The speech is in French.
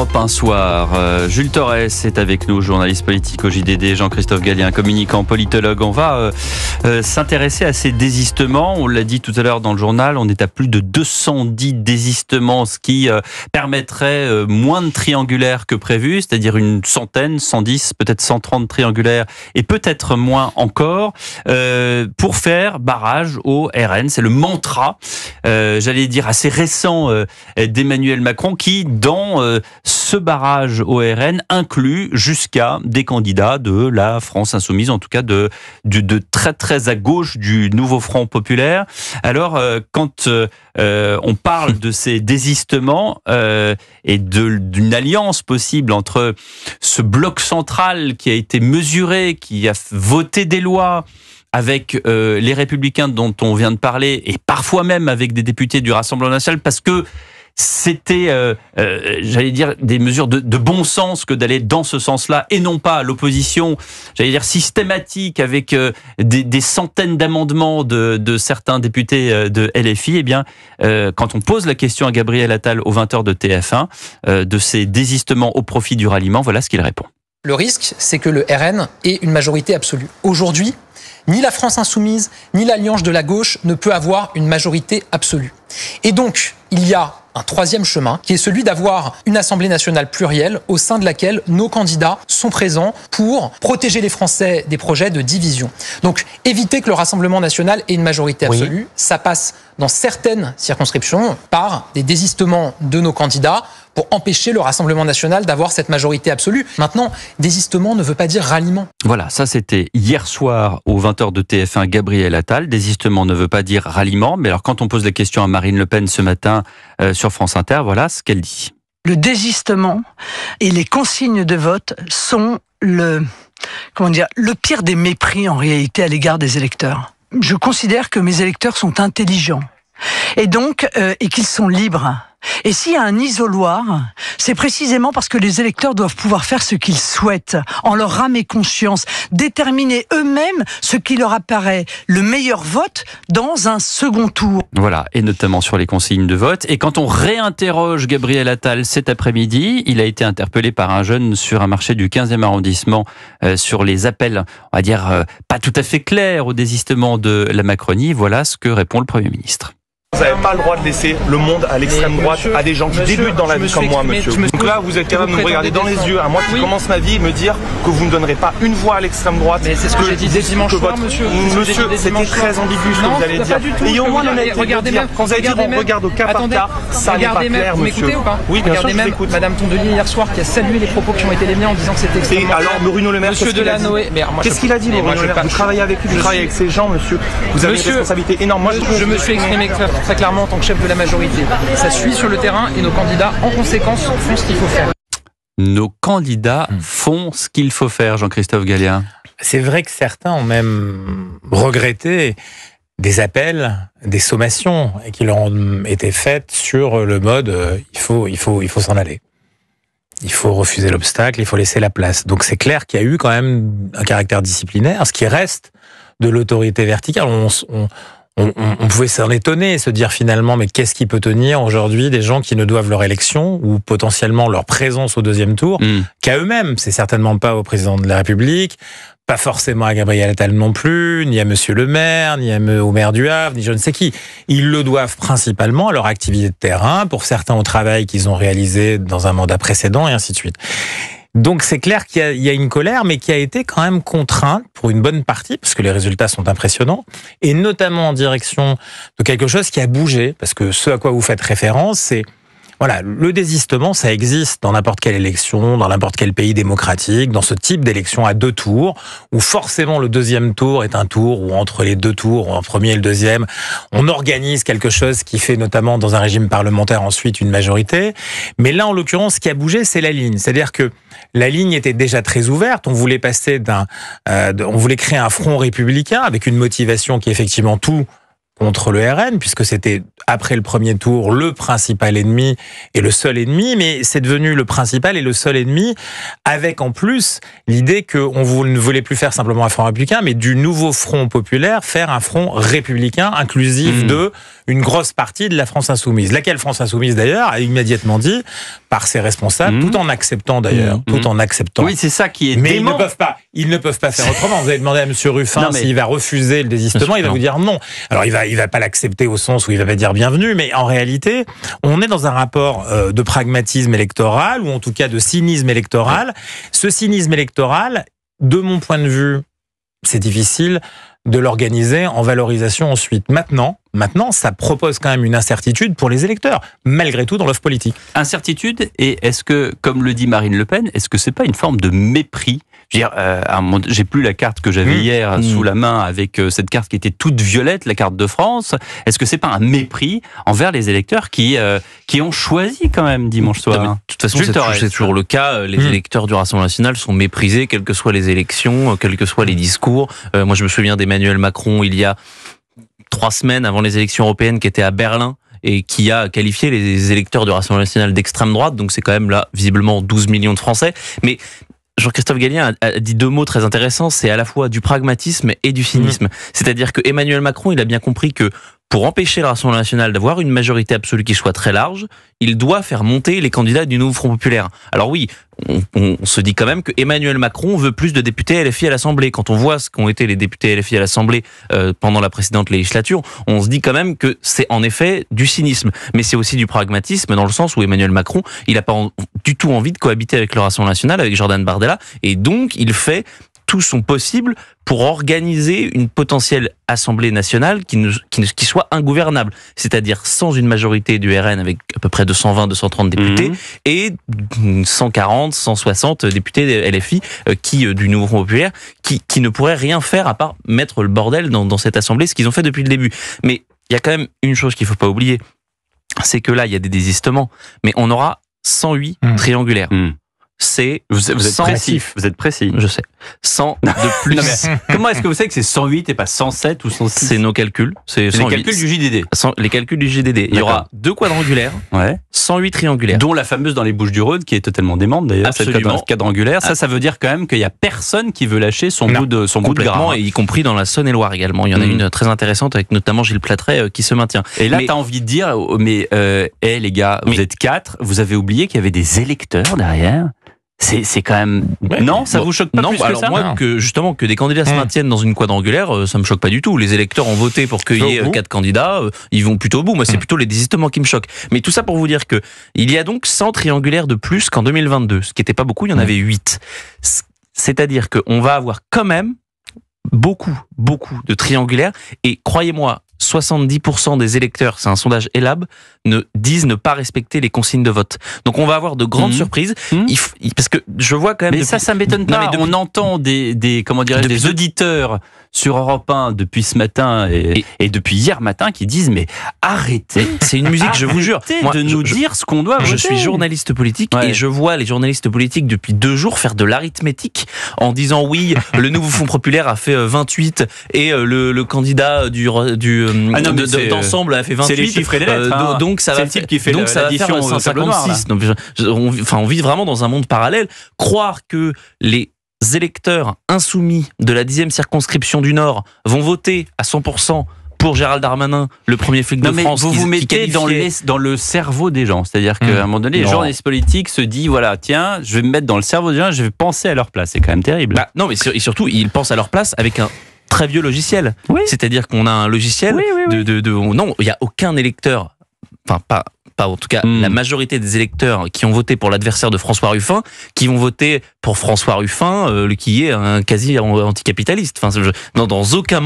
Europe soir. Euh, Jules Torres est avec nous, journaliste politique au JDD, Jean-Christophe Gallien, communicant, politologue. On va euh, euh, s'intéresser à ces désistements. On l'a dit tout à l'heure dans le journal, on est à plus de 210 désistements, ce qui permettrait moins de triangulaires que prévu, c'est-à-dire une centaine, 110, peut-être 130 triangulaires et peut-être moins encore, pour faire barrage au RN. C'est le mantra, j'allais dire assez récent d'Emmanuel Macron qui, dans ce barrage ORN inclut jusqu'à des candidats de la France insoumise, en tout cas de, de, très très à gauche du nouveau Front populaire. Alors euh, quand euh, euh, on parle de ces désistements et d'une alliance possible entre ce bloc central qui a été mesuré, qui a voté des lois, avec les républicains dont on vient de parler et parfois même avec des députés du Rassemblement national parce que c'était, euh, euh, j'allais dire, des mesures de, bon sens que d'aller dans ce sens-là et non pas l'opposition, j'allais dire, systématique avec euh, des, centaines d'amendements de, certains députés de LFI. Eh bien, quand on pose la question à Gabriel Attal aux 20h de TF1 de ces désistements au profit du ralliement, voilà ce qu'il répond. Le risque, c'est que le RN ait une majorité absolue. Aujourd'hui, ni la France insoumise, ni l'alliance de la gauche ne peut avoir une majorité absolue. Et donc, il y a un troisième chemin, qui est celui d'avoir une Assemblée nationale plurielle au sein de laquelle nos candidats sont présents pour protéger les Français des projets de division. Donc éviter que le Rassemblement national ait une majorité absolue, ça passe dans certaines circonscriptions par des désistements de nos candidats pour empêcher le Rassemblement national d'avoir cette majorité absolue. Maintenant, désistement ne veut pas dire ralliement. Voilà, ça c'était hier soir aux 20h de TF1 Gabriel Attal. Désistement ne veut pas dire ralliement, mais alors quand on pose la question à Marine Le Pen ce matin euh, sur France Inter, voilà ce qu'elle dit. Le désistement et les consignes de vote sont le comment dire le pire des mépris en réalité à l'égard des électeurs. Je considère que mes électeurs sont intelligents et donc euh, et qu'ils sont libres. Et s'il y a un isoloir, c'est précisément parce que les électeurs doivent pouvoir faire ce qu'ils souhaitent, en leur âme et conscience, déterminer eux-mêmes ce qui leur apparaît le meilleur vote dans un second tour. Voilà, et notamment sur les consignes de vote. Et quand on réinterroge Gabriel Attal cet après-midi, il a été interpellé par un jeune sur un marché du 15e arrondissement euh, sur les appels, on va dire, euh, pas tout à fait clairs au désistement de la Macronie. Voilà ce que répond le Premier ministre. Vous n'avez pas le droit de laisser le monde à l'extrême droite, à des gens qui débutent dans la vie comme moi, monsieur. Donc là, vous êtes capable de me regarder dans les yeux, à moi qui commence ma vie, et me dire que vous ne donnerez pas une voix à l'extrême droite. Mais c'est ce que, j'ai dit dimanche soir, monsieur. Monsieur, c'était très ambigu ce que vous allez dire. Et au moins, regardez même, quand vous allez dire on regarde au cas par cas, ça n'est pas clair, monsieur. Oui, bien sûr, même Madame Tondelier hier soir qui a salué les propos qui ont été les miens en disant que c'était extrêmement. alors, Bruno Le Maire, Monsieur qu'est-ce qu'il a dit, Bruno Le Maire Vous travaillez avec lui, vous travaillez avec ces gens, monsieur. Vous avez une responsabilité énorme. Moi, je me suis exprimé très clairement en tant que chef de la majorité. Ça suit sur le terrain et nos candidats, en conséquence, font ce qu'il faut faire. Nos candidats hmm. font ce qu'il faut faire, Jean-Christophe Gallien. C'est vrai que certains ont même regretté des appels, des sommations qui leur ont été faites sur le mode euh, il faut, il faut, il faut s'en aller. Il faut refuser l'obstacle, il faut laisser la place. Donc c'est clair qu'il y a eu quand même un caractère disciplinaire, ce qui reste de l'autorité verticale. on, on, pouvait s'en étonner et se dire finalement, mais qu'est-ce qui peut tenir aujourd'hui des gens qui ne doivent leur élection ou potentiellement leur présence au deuxième tour hmm. qu'à eux-mêmes C'est certainement pas au président de la République, pas forcément à Gabriel Attal non plus, ni à Monsieur le maire, ni à au maire du Havre, ni je ne sais qui. Ils le doivent principalement à leur activité de terrain, pour certains au travail qu'ils ont réalisé dans un mandat précédent, et ainsi de suite. Donc c'est clair qu'il y, a une colère, mais qui a été quand même contrainte pour une bonne partie, parce que les résultats sont impressionnants, et notamment en direction de quelque chose qui a bougé, parce que ce à quoi vous faites référence, c'est voilà, le désistement, ça existe dans n'importe quelle élection, dans n'importe quel pays démocratique, dans ce type d'élection à deux tours, où forcément le deuxième tour est un tour ou entre les deux tours, en premier et le deuxième, on organise quelque chose qui fait notamment dans un régime parlementaire ensuite une majorité. Mais là, en l'occurrence, ce qui a bougé, c'est la ligne. C'est-à-dire que la ligne était déjà très ouverte. On voulait passer d'un, euh, on voulait créer un front républicain avec une motivation qui est effectivement tout contre le RN, puisque c'était après le premier tour le principal ennemi et le seul ennemi, mais c'est devenu le principal et le seul ennemi, avec en plus l'idée qu'on ne voulait plus faire simplement un front républicain, mais du nouveau front populaire, faire un front républicain inclusif mmh. de une grosse partie de la France insoumise. Laquelle France insoumise d'ailleurs a immédiatement dit par ses responsables, mmh. tout en acceptant d'ailleurs, mmh. tout en acceptant. Oui, c'est ça qui est. Mais ils ne peuvent pas, ils ne peuvent pas faire autrement. Vous avez demander à M. Ruffin s'il va refuser le désistement, il va vous dire non. Alors il va, il va pas l'accepter au sens où il va pas dire bienvenue, mais en réalité, on est dans un rapport euh, de pragmatisme électoral ou en tout cas de cynisme électoral. Ce cynisme électoral, de mon point de vue, c'est difficile de l'organiser en valorisation ensuite. Maintenant, Maintenant, ça propose quand même une incertitude pour les électeurs, malgré tout dans l'offre politique. Incertitude, et est-ce que, comme le dit Marine Le Pen, est-ce que c'est pas une forme de mépris euh, j'ai plus la carte que j'avais mmh. hier mmh. sous la main avec euh, cette carte qui était toute violette, la carte de France. Est-ce que c'est pas un mépris envers les électeurs qui euh, qui ont choisi quand même dimanche soir hein De toute façon, c'est toujours le cas. Les mmh. électeurs du Rassemblement national sont méprisés, quelles que soient les élections, quels que soient les discours. moi, je me souviens d'Emmanuel Macron il y a trois semaines avant les élections européennes qui étaient à Berlin et qui a qualifié les électeurs du Rassemblement national d'extrême droite. Donc c'est quand même là, visiblement, 12 millions de Français. Mais Jean-Christophe Gallien a dit deux mots très intéressants, c'est à la fois du pragmatisme et du cynisme. Mmh. C'est-à-dire que Emmanuel Macron, il a bien compris que pour empêcher le Rassemblement national d'avoir une majorité absolue qui soit très large, il doit faire monter les candidats du nouveau Front populaire. Alors oui, on, se dit quand même que Emmanuel Macron veut plus de députés LFI à l'Assemblée. Quand on voit ce qu'ont été les députés LFI à l'Assemblée euh, pendant la précédente législature, on se dit quand même que c'est en effet du cynisme, mais c'est aussi du pragmatisme dans le sens où Emmanuel Macron, il n'a pas du tout envie de cohabiter avec le Rassemblement national, avec Jordan Bardella, et donc il fait tous sont possibles pour organiser une potentielle assemblée nationale qui, soit ingouvernable, c'est-à-dire sans une majorité du RN avec à peu près 220, 230 députés mhm. et 140, 160 députés LFI euh, qui euh, du Nouveau Populaire qui, ne pourraient rien faire à part mettre le bordel dans, cette assemblée, ce qu'ils ont fait depuis le début. Mais il y a quand même une chose qu'il faut pas oublier, c'est que là il y a des désistements, mais on aura 108 mhm. triangulaires. Mhm c'est vous, êtes précis. Vous êtes précis. Je sais. 100 de plus. comment est-ce que vous savez que c'est 108 et pas 107 ou 106 C'est nos calculs. C'est les calculs du JDD. les calculs du JDD. Il y aura deux quadrangulaires, ouais. 108 triangulaires, dont la fameuse dans les Bouches du Rhône qui est totalement démente d'ailleurs. Cette quadrangulaire, ça, ah. ça veut dire quand même qu'il y a personne qui veut lâcher son goût bout de son bout de et y compris dans la Saône-et-Loire également. Il y en a mm-hmm. une très intéressante avec notamment Gilles Platret euh, qui se maintient. Et là, tu as envie de dire, oh, mais hé euh, les gars, vous êtes quatre, vous avez oublié qu'il y avait des électeurs derrière c'est quand même non ça vous choque pas non, plus que alors moi que justement que des candidats se hmm. maintiennent dans une quadrangulaire euh, ça me choque pas du tout les électeurs ont voté pour qu'il y ait euh, quatre candidats euh, ils vont plutôt au bout moi c'est hmm. plutôt les désistements qui me choquent mais tout ça pour vous dire que il y a donc 100 triangulaires de plus qu'en 2022 ce qui était pas beaucoup il y en hmm. avait 8 c'est-à-dire qu'on va avoir quand même beaucoup beaucoup de triangulaires et croyez-moi 70% des électeurs, c'est un sondage Elab, ne disent ne pas respecter les consignes de vote. Donc on va avoir de grandes mmh. surprises, mmh. parce que je vois quand même. Mais ça, ça m'étonne pas. mais On entend des, des comment dirais des auditeurs sur Europe 1 depuis ce matin et, depuis hier matin qui disent mais arrêtez, c'est une musique, je vous jure, de nous dire ce qu'on doit. Je suis journaliste politique et je vois les journalistes politiques depuis deux jours faire de l'arithmétique en disant oui, le nouveau fonds populaire a fait 28 euh, et euh, le, candidat du du euh, ah d'ensemble a fait 28. Hein. Donc ça va fait donc ça faire donc, enfin, on vit vraiment dans un monde parallèle. Croire que les électeurs insoumis de la 10e circonscription du Nord vont voter à 100% pour Gérald Darmanin, le premier flic de mais France. Vous vous mettez dans, le cerveau des gens. C'est-à-dire qu'à mmh. un moment donné, les journalistes politiques se disent voilà, tiens, je vais me mettre dans le cerveau des gens, je vais penser à leur place. C'est quand même terrible. Bah, non, mais surtout, ils pensent à leur place avec un très vieux logiciel. Oui. C'est-à-dire qu'on a un logiciel de, de, de, Non, il n'y a aucun électeur, enfin, pas en tout cas hmm. la majorité des électeurs qui ont voté pour l'adversaire de François Ruffin, qui vont voter pour François Ruffin, euh, qui est un quasi anticapitaliste. Enfin, Non, dans aucun